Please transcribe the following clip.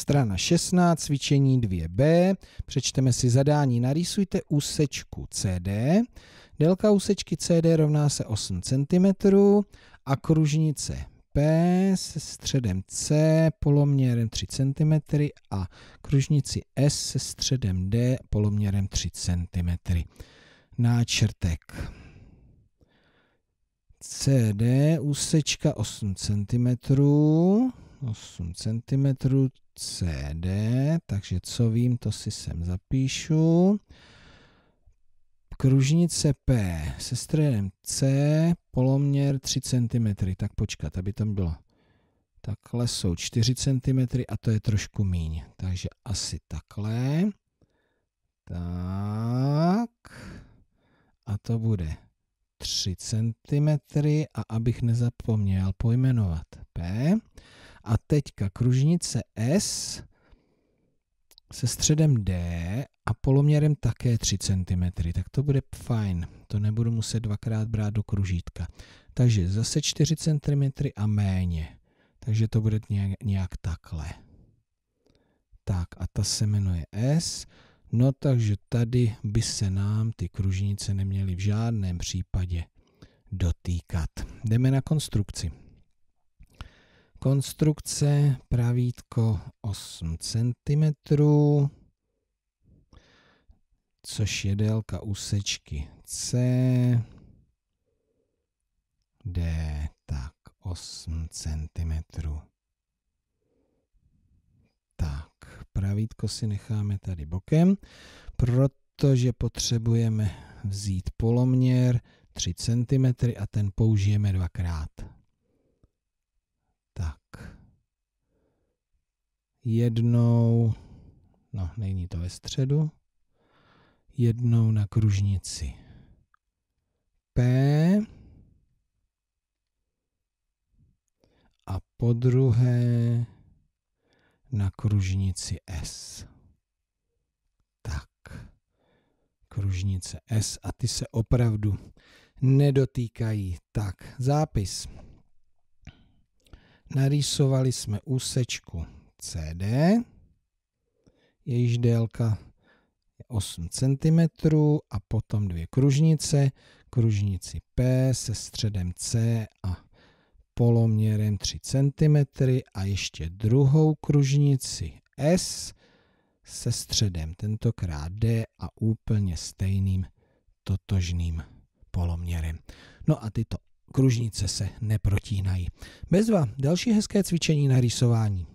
Strana 16, cvičení 2b, přečteme si zadání, narýsujte úsečku CD, délka úsečky CD rovná se 8 cm a kružnice P se středem C poloměrem 3 cm a kružnici S se středem D poloměrem 3 cm. Náčrtek CD úsečka 8 cm 8 cm CD, takže co vím, to si sem zapíšu. Kružnice P se středem C, poloměr 3 cm, tak počkat, aby tam bylo. Takhle jsou 4 cm a to je trošku míň, takže asi takhle. Tak. A to bude 3 cm a abych nezapomněl pojmenovat P. A teďka kružnice S se středem D a poloměrem také 3 cm. Tak to bude fajn. To nebudu muset dvakrát brát do kružítka. Takže zase 4 cm a méně. Takže to bude nějak, nějak takhle. Tak a ta se jmenuje S. No takže tady by se nám ty kružnice neměly v žádném případě dotýkat. Jdeme na konstrukci konstrukce, pravítko 8 cm, což je délka úsečky C, D, tak 8 cm. Tak, pravítko si necháme tady bokem, protože potřebujeme vzít poloměr 3 cm a ten použijeme dvakrát. Tak. Jednou, no není to ve středu, jednou na kružnici. P a po druhé na kružnici S. Tak, kružnice S a ty se opravdu nedotýkají. Tak, zápis narýsovali jsme úsečku CD, jejíž délka je 8 cm a potom dvě kružnice, kružnici P se středem C a poloměrem 3 cm a ještě druhou kružnici S se středem, tentokrát D a úplně stejným totožným poloměrem. No a tyto kružnice se neprotínají. Bezva, další hezké cvičení na rýsování.